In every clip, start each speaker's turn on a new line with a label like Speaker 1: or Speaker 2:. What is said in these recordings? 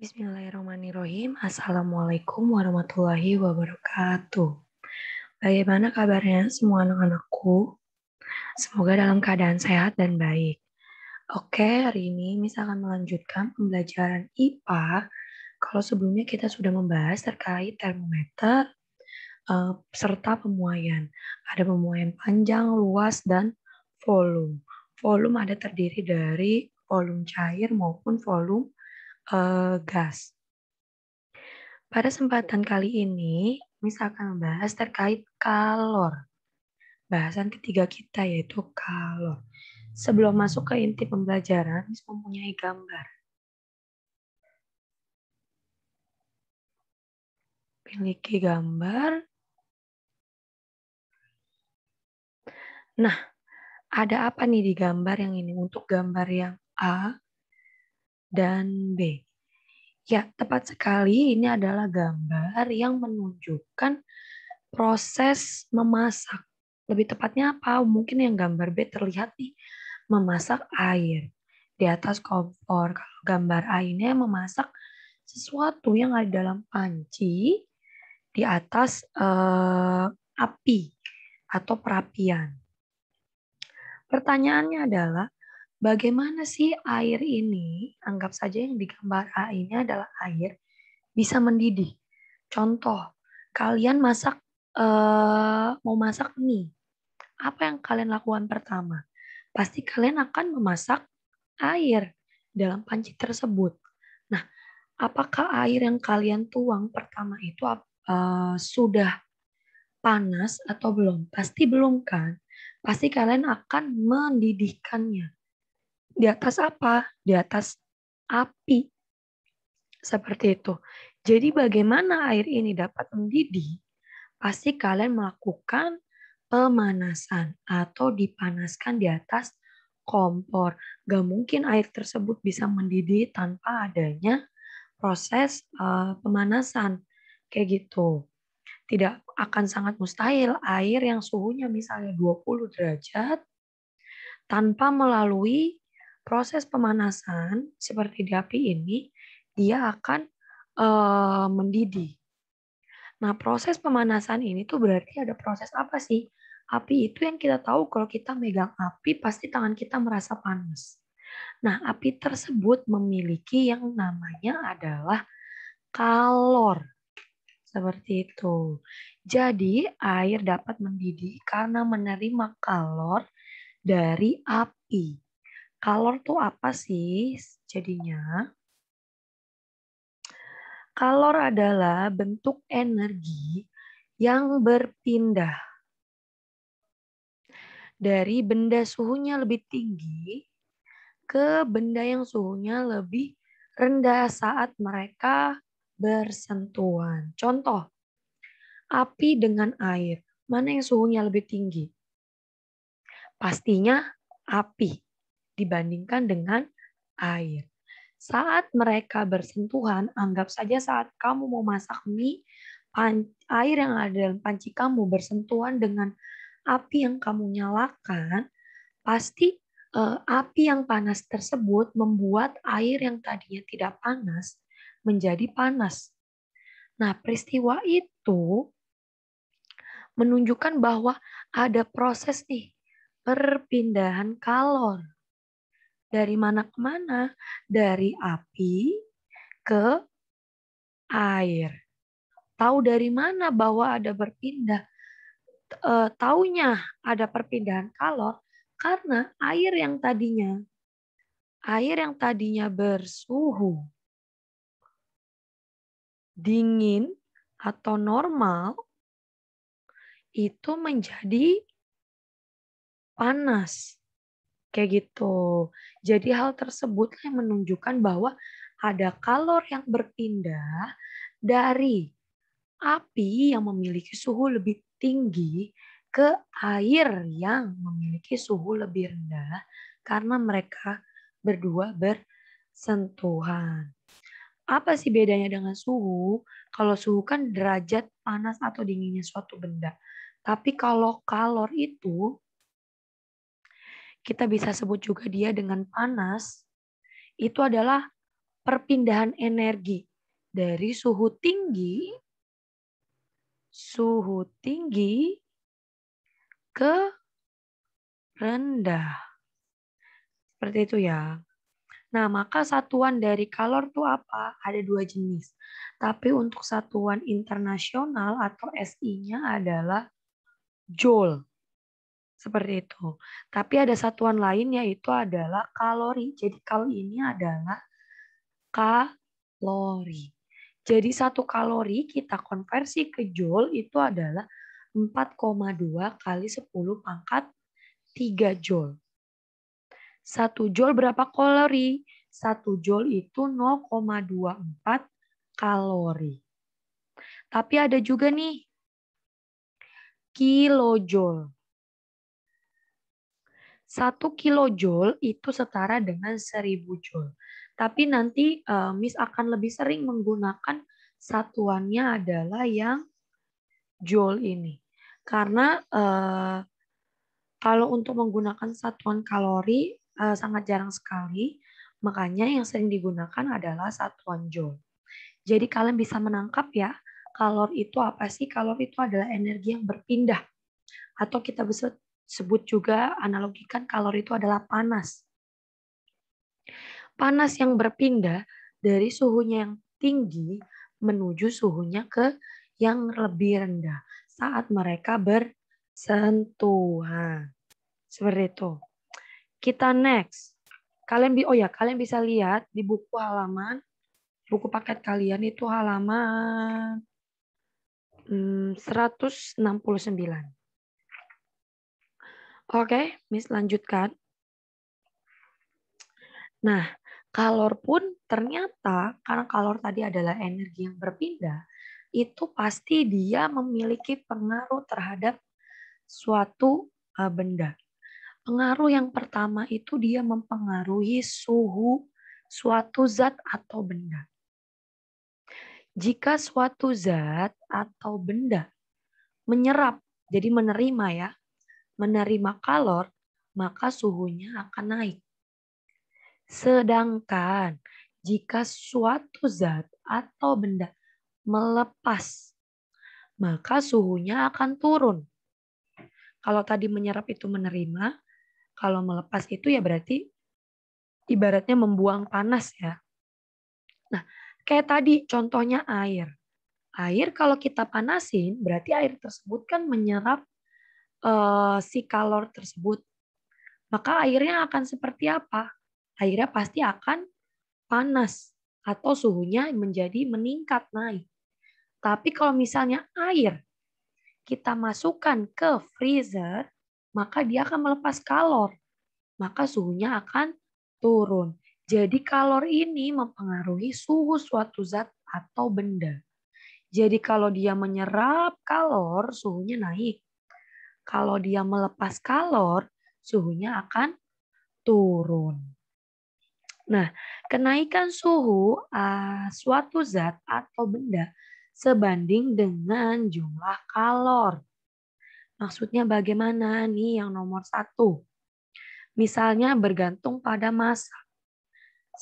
Speaker 1: Bismillahirrahmanirrahim. Assalamualaikum warahmatullahi wabarakatuh. Bagaimana kabarnya semua anak-anakku? Semoga dalam keadaan sehat dan baik. Oke, hari ini misalkan akan melanjutkan pembelajaran IPA. Kalau sebelumnya kita sudah membahas terkait termometer uh, serta pemuaian. Ada pemuaian panjang, luas, dan volume. Volume ada terdiri dari volume cair maupun volume uh, gas. Pada kesempatan kali ini, misalkan bahas membahas terkait kalor. Bahasan ketiga kita yaitu kalor. Sebelum masuk ke inti pembelajaran, Miss mempunyai gambar. Miliki gambar. Nah, ada apa nih di gambar yang ini? Untuk gambar yang A, dan B. Ya, tepat sekali ini adalah gambar yang menunjukkan proses memasak. Lebih tepatnya apa? Mungkin yang gambar B terlihat nih memasak air di atas kompor. Kalau gambar A ini memasak sesuatu yang ada dalam panci di atas eh, api atau perapian. Pertanyaannya adalah bagaimana sih air ini, anggap saja yang digambar A ini adalah air, bisa mendidih. Contoh, kalian masak, eh, mau masak mie. Apa yang kalian lakukan pertama? Pasti kalian akan memasak air dalam panci tersebut. Nah, apakah air yang kalian tuang pertama itu eh, sudah panas atau belum? Pasti belum kan? Pasti kalian akan mendidihkannya di atas apa? Di atas api. Seperti itu. Jadi bagaimana air ini dapat mendidih? Pasti kalian melakukan pemanasan atau dipanaskan di atas kompor. Gak mungkin air tersebut bisa mendidih tanpa adanya proses uh, pemanasan. Kayak gitu. Tidak akan sangat mustahil air yang suhunya misalnya 20 derajat tanpa melalui proses pemanasan seperti di api ini dia akan e, mendidih. Nah, proses pemanasan ini tuh berarti ada proses apa sih? Api itu yang kita tahu kalau kita megang api pasti tangan kita merasa panas. Nah, api tersebut memiliki yang namanya adalah kalor. Seperti itu. Jadi, air dapat mendidih karena menerima kalor dari api. Kalor tuh apa sih jadinya? Kalor adalah bentuk energi yang berpindah dari benda suhunya lebih tinggi ke benda yang suhunya lebih rendah saat mereka bersentuhan. Contoh, api dengan air, mana yang suhunya lebih tinggi? Pastinya api dibandingkan dengan air. Saat mereka bersentuhan, anggap saja saat kamu mau masak mie, air yang ada dalam panci kamu bersentuhan dengan api yang kamu nyalakan, pasti eh, api yang panas tersebut membuat air yang tadinya tidak panas menjadi panas. Nah, peristiwa itu menunjukkan bahwa ada proses nih perpindahan kalor dari mana ke mana? Dari api ke air. Tahu dari mana bahwa ada berpindah? E, taunya ada perpindahan kalor karena air yang tadinya air yang tadinya bersuhu dingin atau normal itu menjadi panas Kayak gitu. Jadi hal tersebut yang menunjukkan bahwa ada kalor yang berpindah dari api yang memiliki suhu lebih tinggi ke air yang memiliki suhu lebih rendah karena mereka berdua bersentuhan. Apa sih bedanya dengan suhu? Kalau suhu kan derajat panas atau dinginnya suatu benda. Tapi kalau kalor itu kita bisa sebut juga dia dengan panas, itu adalah perpindahan energi dari suhu tinggi suhu tinggi ke rendah. Seperti itu ya. Nah, maka satuan dari kalor itu apa? Ada dua jenis. Tapi untuk satuan internasional atau SI-nya adalah joule seperti itu. Tapi ada satuan lain yaitu adalah kalori. Jadi kalau ini adalah kalori. Jadi satu kalori kita konversi ke joule itu adalah 4,2 kali 10 pangkat 3 joule. Satu joule berapa kalori? Satu joule itu 0,24 kalori. Tapi ada juga nih kilojoule. 1 kilojoule itu setara dengan 1000 joule. Tapi nanti uh, Miss akan lebih sering menggunakan satuannya adalah yang joule ini. Karena uh, kalau untuk menggunakan satuan kalori uh, sangat jarang sekali, makanya yang sering digunakan adalah satuan joule. Jadi kalian bisa menangkap ya, kalor itu apa sih? Kalor itu adalah energi yang berpindah. Atau kita bisa sebut juga analogikan kalori itu adalah panas. Panas yang berpindah dari suhunya yang tinggi menuju suhunya ke yang lebih rendah saat mereka bersentuhan. Seperti itu. Kita next. Kalian oh ya, kalian bisa lihat di buku halaman buku paket kalian itu halaman 169. Hmm, Oke, Miss lanjutkan. Nah, kalor pun ternyata karena kalor tadi adalah energi yang berpindah, itu pasti dia memiliki pengaruh terhadap suatu eh, benda. Pengaruh yang pertama itu dia mempengaruhi suhu suatu zat atau benda. Jika suatu zat atau benda menyerap, jadi menerima ya, menerima kalor, maka suhunya akan naik. Sedangkan jika suatu zat atau benda melepas, maka suhunya akan turun. Kalau tadi menyerap itu menerima, kalau melepas itu ya berarti ibaratnya membuang panas ya. Nah, kayak tadi contohnya air. Air kalau kita panasin berarti air tersebut kan menyerap uh, si kalor tersebut, maka airnya akan seperti apa? Airnya pasti akan panas atau suhunya menjadi meningkat naik. Tapi kalau misalnya air kita masukkan ke freezer, maka dia akan melepas kalor. Maka suhunya akan turun. Jadi kalor ini mempengaruhi suhu suatu zat atau benda. Jadi kalau dia menyerap kalor, suhunya naik. Kalau dia melepas kalor, suhunya akan turun. Nah, kenaikan suhu uh, suatu zat atau benda sebanding dengan jumlah kalor. Maksudnya bagaimana nih yang nomor satu? Misalnya bergantung pada massa.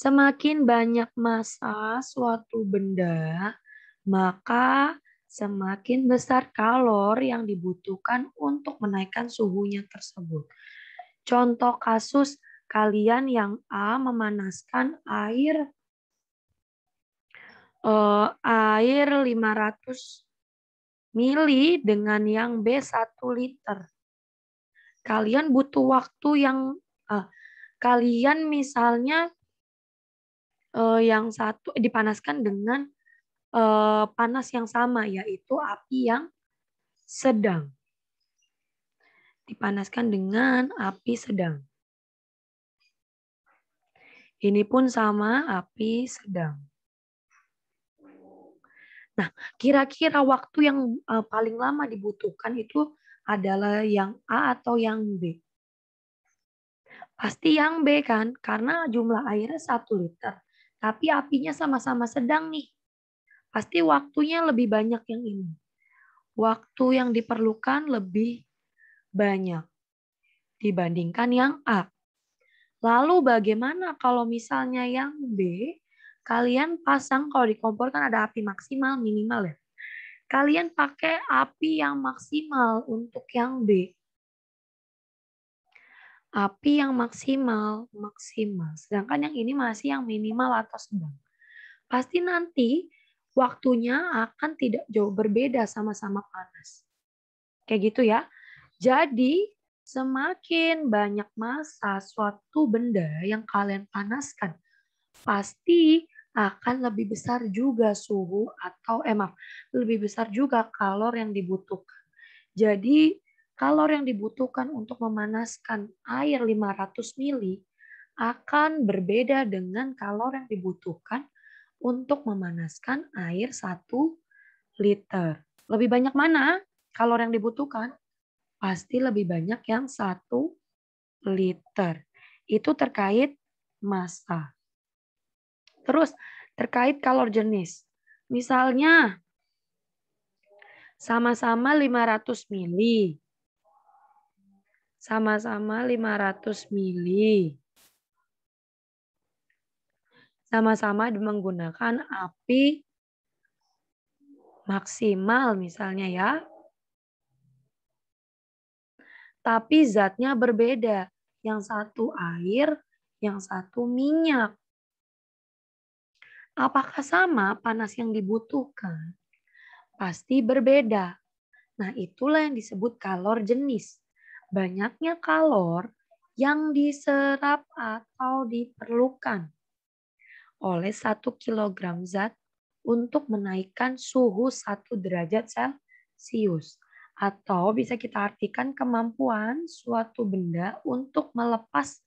Speaker 1: Semakin banyak massa suatu benda, maka semakin besar kalor yang dibutuhkan untuk menaikkan suhunya tersebut. Contoh kasus kalian yang A memanaskan air eh, air 500 mili dengan yang B 1 liter. Kalian butuh waktu yang eh, kalian misalnya eh, yang satu dipanaskan dengan Eh, panas yang sama, yaitu api yang sedang. Dipanaskan dengan api sedang. Ini pun sama api sedang. Nah, kira-kira waktu yang eh, paling lama dibutuhkan itu adalah yang A atau yang B. Pasti yang B kan, karena jumlah airnya satu liter. Tapi apinya sama-sama sedang nih pasti waktunya lebih banyak yang ini. Waktu yang diperlukan lebih banyak dibandingkan yang A. Lalu bagaimana kalau misalnya yang B, kalian pasang kalau di kompor kan ada api maksimal, minimal ya. Kalian pakai api yang maksimal untuk yang B. Api yang maksimal, maksimal. Sedangkan yang ini masih yang minimal atau sedang. Pasti nanti waktunya akan tidak jauh berbeda sama-sama panas. Kayak gitu ya. Jadi, semakin banyak masa suatu benda yang kalian panaskan, pasti akan lebih besar juga suhu atau eh maaf, lebih besar juga kalor yang dibutuhkan. Jadi, kalor yang dibutuhkan untuk memanaskan air 500 ml akan berbeda dengan kalor yang dibutuhkan untuk memanaskan air 1 liter. Lebih banyak mana kalor yang dibutuhkan? Pasti lebih banyak yang 1 liter. Itu terkait massa. Terus terkait kalor jenis. Misalnya sama-sama 500 mili. Sama-sama 500 mili sama-sama menggunakan api maksimal misalnya ya. Tapi zatnya berbeda. Yang satu air, yang satu minyak. Apakah sama panas yang dibutuhkan? Pasti berbeda. Nah, itulah yang disebut kalor jenis. Banyaknya kalor yang diserap atau diperlukan oleh 1 kg zat untuk menaikkan suhu 1 derajat Celcius. Atau bisa kita artikan kemampuan suatu benda untuk melepas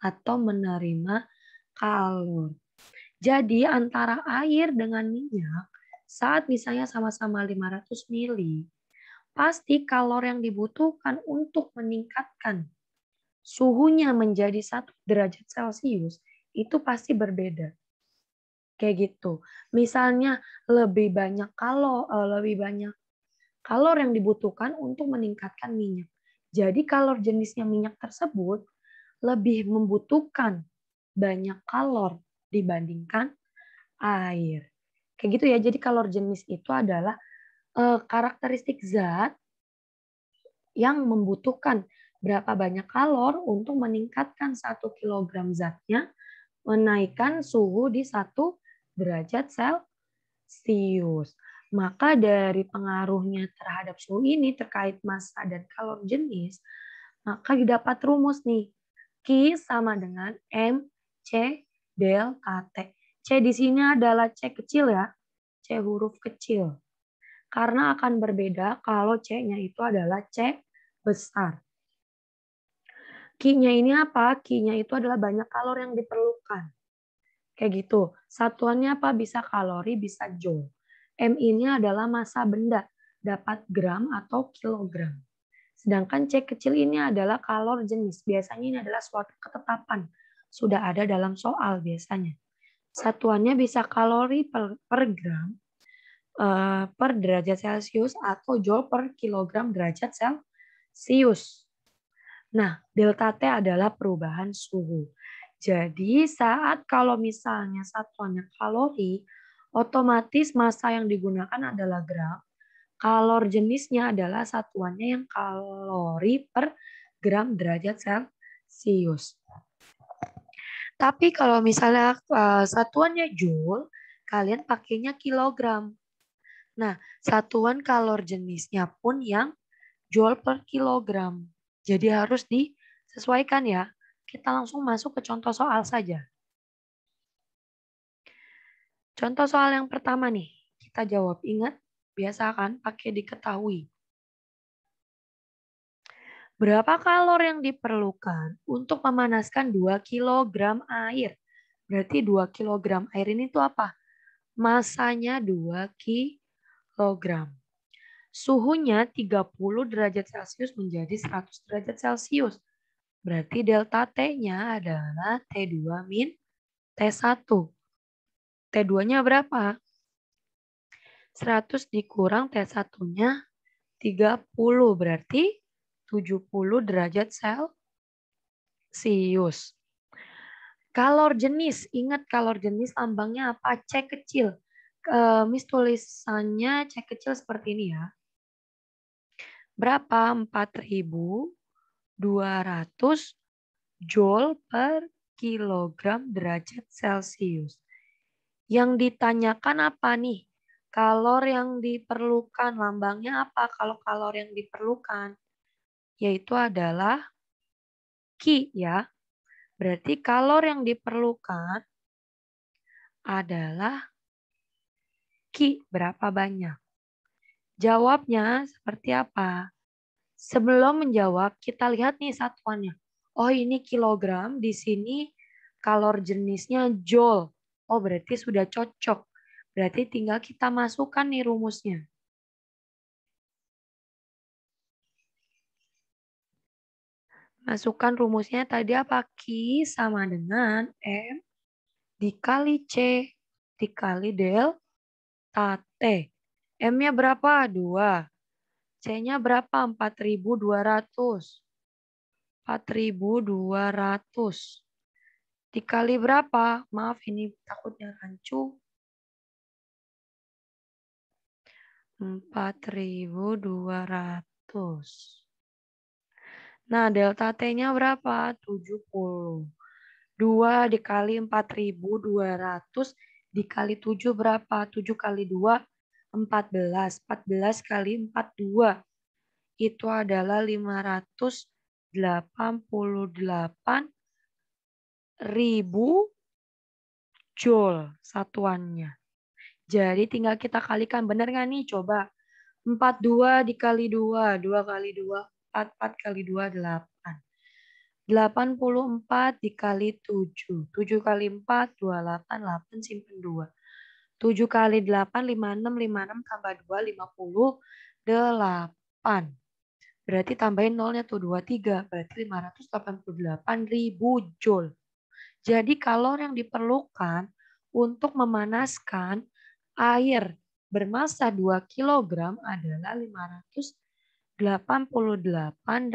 Speaker 1: atau menerima kalor. Jadi antara air dengan minyak saat misalnya sama-sama 500 ml, pasti kalor yang dibutuhkan untuk meningkatkan suhunya menjadi 1 derajat Celcius itu pasti berbeda kayak gitu. Misalnya lebih banyak kalau eh, lebih banyak kalor yang dibutuhkan untuk meningkatkan minyak. Jadi kalor jenisnya minyak tersebut lebih membutuhkan banyak kalor dibandingkan air. Kayak gitu ya. Jadi kalor jenis itu adalah eh, karakteristik zat yang membutuhkan berapa banyak kalor untuk meningkatkan satu kilogram zatnya, menaikkan suhu di satu derajat Celcius. Maka dari pengaruhnya terhadap suhu ini terkait massa dan kalor jenis, maka didapat rumus nih. Q sama dengan m c delta t. C di sini adalah C kecil ya. C huruf kecil. Karena akan berbeda kalau C-nya itu adalah C besar. Q-nya ini apa? Q-nya itu adalah banyak kalor yang diperlukan. Kayak gitu. Satuannya apa? Bisa kalori, bisa joule. M ini adalah massa benda, dapat gram atau kilogram. Sedangkan C kecil ini adalah kalor jenis. Biasanya ini adalah suatu ketetapan. Sudah ada dalam soal biasanya. Satuannya bisa kalori per, per gram, eh, per derajat Celcius, atau joule per kilogram derajat Celcius. Nah, delta T adalah perubahan suhu. Jadi saat kalau misalnya satuannya kalori, otomatis masa yang digunakan adalah gram. Kalor jenisnya adalah satuannya yang kalori per gram derajat Celcius. Tapi kalau misalnya eh, satuannya joule, kalian pakainya kilogram. Nah, satuan kalor jenisnya pun yang joule per kilogram. Jadi harus disesuaikan ya. Kita langsung masuk ke contoh soal saja. Contoh soal yang pertama nih, kita jawab. Ingat, biasa kan pakai diketahui. Berapa kalor yang diperlukan untuk memanaskan 2 kg air? Berarti 2 kg air ini itu apa? Masanya 2 kg. Suhunya 30 derajat Celcius menjadi 100 derajat Celcius. Berarti delta T-nya adalah T2 min T1. T2-nya berapa? 100 dikurang T1-nya 30. Berarti 70 derajat Celsius. Kalor jenis, ingat kalor jenis lambangnya apa? C kecil. E, mis tulisannya C kecil seperti ini ya. Berapa? 4000 200 joule per kilogram derajat Celcius. Yang ditanyakan apa nih? Kalor yang diperlukan, lambangnya apa kalau kalor yang diperlukan? Yaitu adalah Ki ya. Berarti kalor yang diperlukan adalah Ki, berapa banyak? Jawabnya seperti apa? sebelum menjawab, kita lihat nih satuannya. Oh, ini kilogram, di sini kalor jenisnya joule. Oh, berarti sudah cocok. Berarti tinggal kita masukkan nih rumusnya. Masukkan rumusnya tadi apa? Q sama dengan M dikali C dikali delta T. M-nya berapa? 2. C-nya berapa? 4200. 4200. Dikali berapa? Maaf ini takutnya rancu. 4200. Nah, delta T-nya berapa? 70. 2 dikali 4200 dikali 7 berapa? 7 kali 2 14. 14 kali 42 itu adalah 588 ribu joule satuannya. Jadi tinggal kita kalikan. Benar nggak nih? Coba. 42 dikali 2. 2 kali 2. 4, 4 kali 2, 8. 84 dikali 7. 7 kali 4, 28. 8 simpen 2. 7 kali 8, 56, 56 tambah 2, 58. Berarti tambahin nolnya tuh 23, berarti 588 ribu Joule. Jadi kalor yang diperlukan untuk memanaskan air bermassa 2 kg adalah 588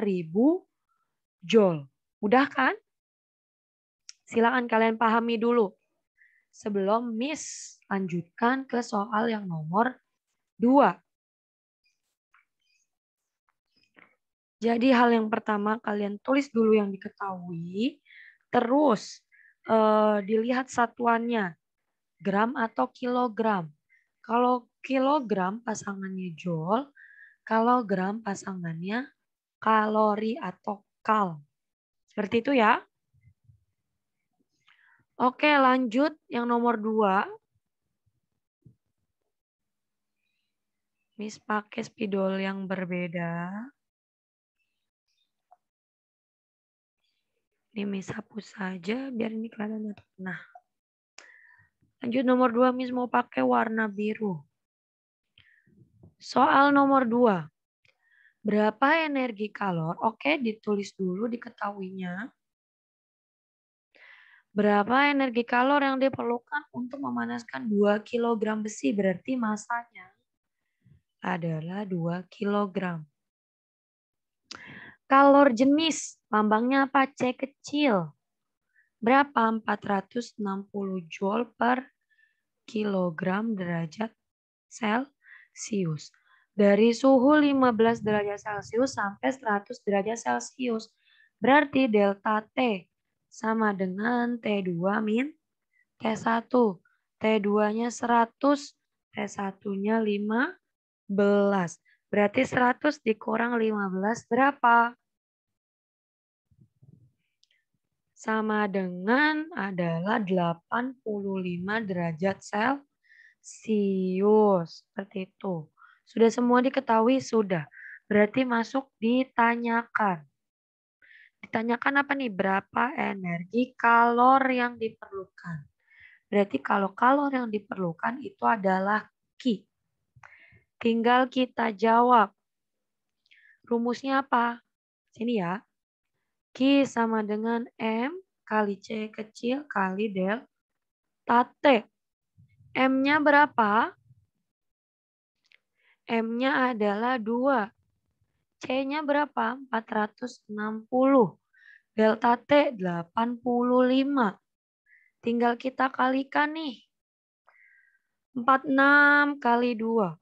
Speaker 1: ribu Joule. Mudah kan? Silakan kalian pahami dulu sebelum miss Lanjutkan ke soal yang nomor 2. Jadi hal yang pertama kalian tulis dulu yang diketahui, terus eh, dilihat satuannya, gram atau kilogram. Kalau kilogram pasangannya jol, kalau gram pasangannya kalori atau kal. Seperti itu ya. Oke lanjut yang nomor dua, Miss pakai spidol yang berbeda. Ini Miss hapus saja biar ini kelihatan Nah, lanjut nomor dua Miss mau pakai warna biru. Soal nomor dua Berapa energi kalor? Oke, ditulis dulu diketahuinya. Berapa energi kalor yang diperlukan untuk memanaskan 2 kg besi? Berarti masanya adalah 2 kg. Kalor jenis, lambangnya apa? C kecil. Berapa? 460 joule per kilogram derajat Celcius. Dari suhu 15 derajat Celcius sampai 100 derajat Celcius. Berarti delta T sama dengan T2 min T1. T2-nya 100, T1-nya 5 15 Berarti 100 dikurang 15 berapa? Sama dengan adalah 85 derajat Celcius. Seperti itu. Sudah semua diketahui? Sudah. Berarti masuk ditanyakan. Ditanyakan apa nih? Berapa energi kalor yang diperlukan? Berarti kalau kalor yang diperlukan itu adalah Ki Tinggal kita jawab. Rumusnya apa? Sini ya. Q sama dengan M kali C kecil kali del tate. M-nya berapa? M-nya adalah 2. C-nya berapa? 460. Delta T 85. Tinggal kita kalikan nih. 46 kali 2.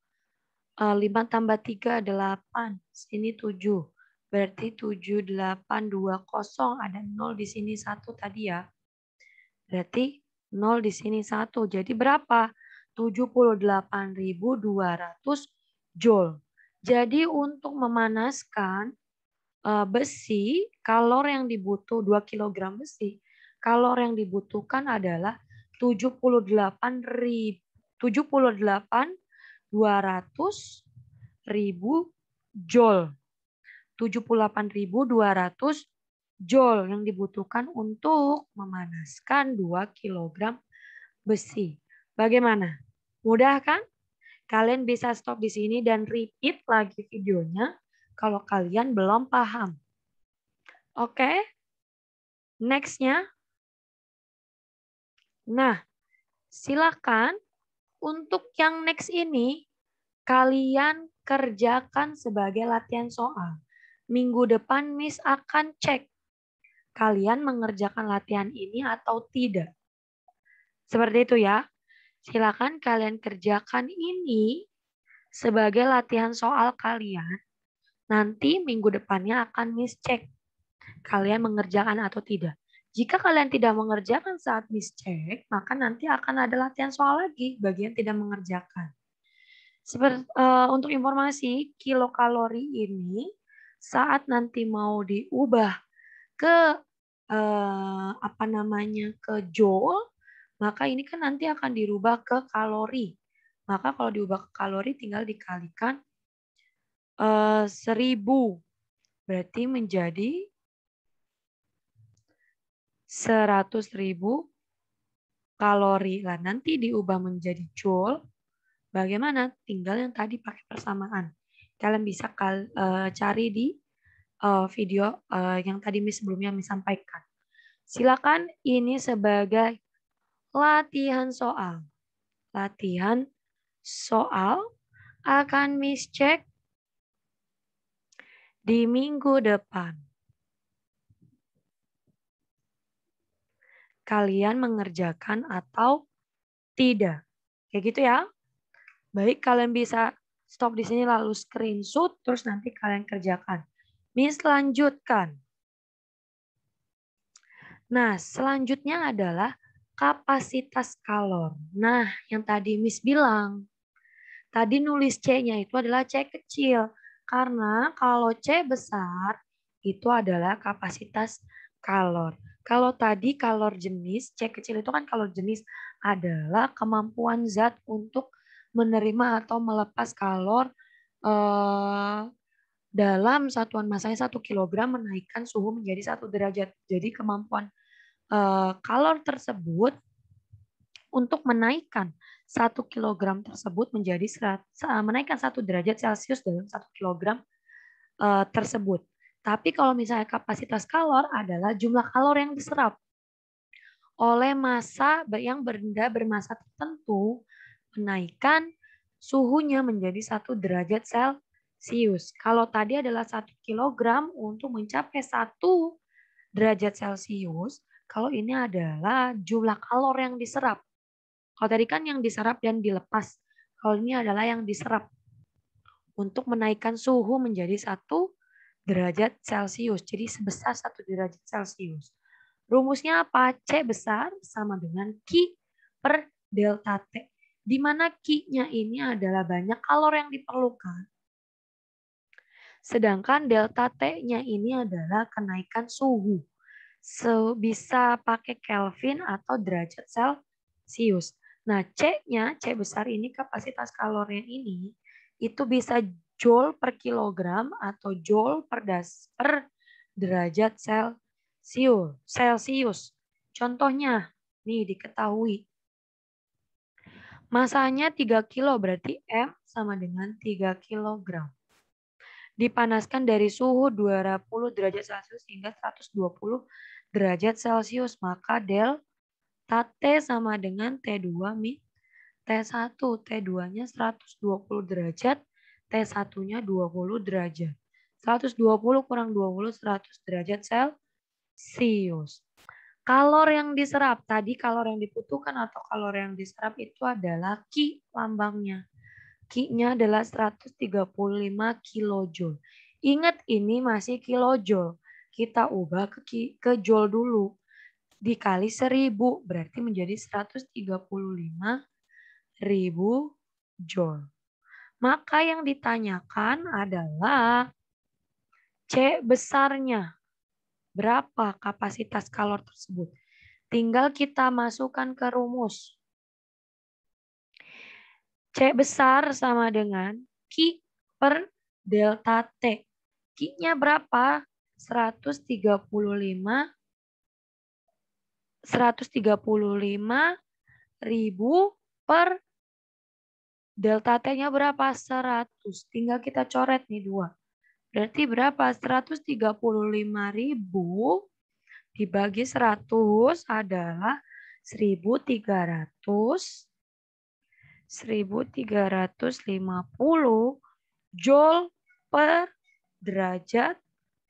Speaker 1: 5 eh, tambah 3 adalah 8. Sini 7. Berarti 7, 8, 2, 0. Ada 0 di sini 1 tadi ya. Berarti 0 di sini 1. Jadi berapa? 78.200 joule. Jadi untuk memanaskan eh, besi, kalor yang dibutuh 2 kg besi, kalor yang dibutuhkan adalah 78.000. 78 200.000 joule, 78.200 joule yang dibutuhkan untuk memanaskan 2 kg besi. Bagaimana? Mudah kan? Kalian bisa stop di sini dan repeat lagi videonya kalau kalian belum paham. Oke? Okay? next Nah, silakan untuk yang next ini, kalian kerjakan sebagai latihan soal. Minggu depan Miss akan cek kalian mengerjakan latihan ini atau tidak. Seperti itu ya. Silakan kalian kerjakan ini sebagai latihan soal kalian. Nanti minggu depannya akan Miss cek kalian mengerjakan atau tidak. Jika kalian tidak mengerjakan saat mischeck, maka nanti akan ada latihan soal lagi bagian tidak mengerjakan. Seperti, uh, eh, untuk informasi, kilokalori ini saat nanti mau diubah ke uh, apa namanya ke joule, maka ini kan nanti akan dirubah ke kalori. Maka kalau diubah ke kalori tinggal dikalikan uh, eh, 1000. Berarti menjadi 100.000 kalori. Lah nanti diubah menjadi joule, bagaimana? Tinggal yang tadi pakai persamaan. Kalian bisa kal uh, cari di uh, video uh, yang tadi Miss sebelumnya Miss sampaikan. Silakan ini sebagai latihan soal. Latihan soal akan Miss cek di minggu depan. kalian mengerjakan atau tidak. Kayak gitu ya. Baik, kalian bisa stop di sini lalu screenshot terus nanti kalian kerjakan. Miss lanjutkan. Nah, selanjutnya adalah kapasitas kalor. Nah, yang tadi Miss bilang, tadi nulis C-nya itu adalah C kecil. Karena kalau C besar, itu adalah kapasitas kalor. Kalau tadi kalor jenis, C kecil itu kan kalor jenis adalah kemampuan zat untuk menerima atau melepas kalor eh, dalam satuan masanya 1 kg menaikkan suhu menjadi satu derajat. Jadi kemampuan eh, kalor tersebut untuk menaikkan 1 kg tersebut menjadi 100, eh, menaikkan 1 derajat Celcius dalam 1 kg eh, tersebut. Tapi kalau misalnya kapasitas kalor adalah jumlah kalor yang diserap oleh massa yang benda bermasa tertentu menaikkan suhunya menjadi satu derajat Celcius. Kalau tadi adalah satu kilogram untuk mencapai satu derajat Celcius, kalau ini adalah jumlah kalor yang diserap. Kalau tadi kan yang diserap dan dilepas. Kalau ini adalah yang diserap untuk menaikkan suhu menjadi satu derajat Celcius. Jadi sebesar 1 derajat Celcius. Rumusnya apa? C besar sama dengan Q per delta T. Di mana Q-nya ini adalah banyak kalor yang diperlukan. Sedangkan delta T-nya ini adalah kenaikan suhu. So, bisa pakai Kelvin atau derajat Celcius. Nah, C-nya, C besar ini kapasitas kalornya ini, itu bisa joule per kilogram atau joule per, das, per derajat Celsius. Celsius. Contohnya, nih diketahui. Masanya 3 kilo berarti M sama dengan 3 kilogram. Dipanaskan dari suhu 20 derajat Celcius hingga 120 derajat Celcius. Maka delta T sama dengan T2 min T1. T2-nya 120 derajat T1-nya 20 derajat. 120 kurang 20, 100 derajat Celcius. Kalor yang diserap, tadi kalor yang dibutuhkan atau kalor yang diserap itu adalah Ki lambangnya. Ki-nya adalah 135 kilojoule. Ingat ini masih kilojoule. Kita ubah ke, ki, ke joule dulu. Dikali 1000 berarti menjadi 135 ribu joule. Maka yang ditanyakan adalah C besarnya. Berapa kapasitas kalor tersebut? Tinggal kita masukkan ke rumus. C besar sama dengan Q per delta T. Q-nya berapa? 135 135 ribu per Delta T-nya berapa? 100. Tinggal kita coret nih dua. Berarti berapa? 135.000 dibagi 100 adalah 1.300 1.350 joule per derajat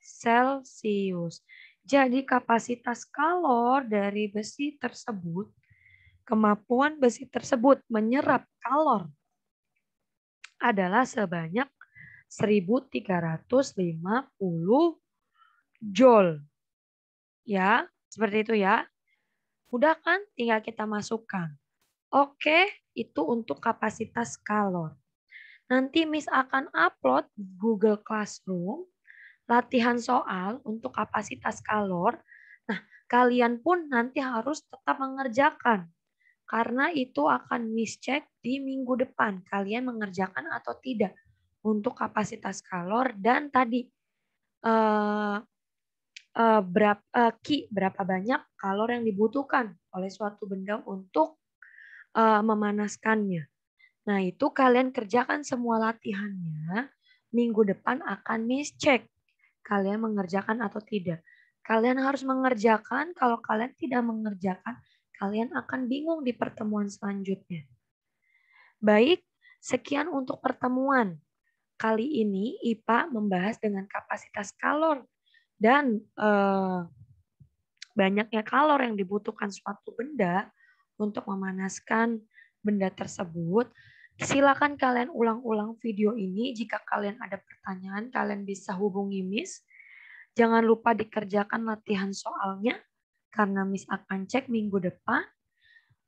Speaker 1: Celcius. Jadi kapasitas kalor dari besi tersebut, kemampuan besi tersebut menyerap kalor adalah sebanyak 1350 joule. Ya, seperti itu ya. Udah kan? Tinggal kita masukkan. Oke, itu untuk kapasitas kalor. Nanti Miss akan upload Google Classroom latihan soal untuk kapasitas kalor. Nah, kalian pun nanti harus tetap mengerjakan karena itu akan mischeck di minggu depan kalian mengerjakan atau tidak untuk kapasitas kalor dan tadi uh, eh, uh, eh, berapa uh, eh, ki berapa banyak kalor yang dibutuhkan oleh suatu benda untuk uh, memanaskannya. Nah, itu kalian kerjakan semua latihannya. Minggu depan akan mischeck kalian mengerjakan atau tidak. Kalian harus mengerjakan, kalau kalian tidak mengerjakan kalian akan bingung di pertemuan selanjutnya. Baik, sekian untuk pertemuan. Kali ini IPA membahas dengan kapasitas kalor dan eh, banyaknya kalor yang dibutuhkan suatu benda untuk memanaskan benda tersebut. Silakan kalian ulang-ulang video ini. Jika kalian ada pertanyaan, kalian bisa hubungi Miss. Jangan lupa dikerjakan latihan soalnya karena Miss akan cek minggu depan.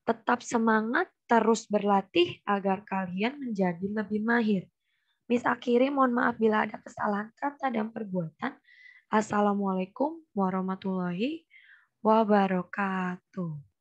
Speaker 1: Tetap semangat, terus berlatih agar kalian menjadi lebih mahir. Miss akhiri mohon maaf bila ada kesalahan kata dan perbuatan. Assalamualaikum warahmatullahi wabarakatuh.